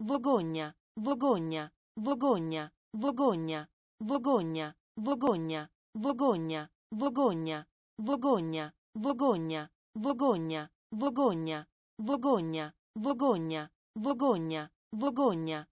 Vogogna, Vogogna, Vogogna, Vogogna, Vogogna, Vogogna, Vogogna, Vogogna, Vogogna, Vogogna, Vogogna, Vogogna, Vogogna, Vogogna, Vogogna, Vogogna,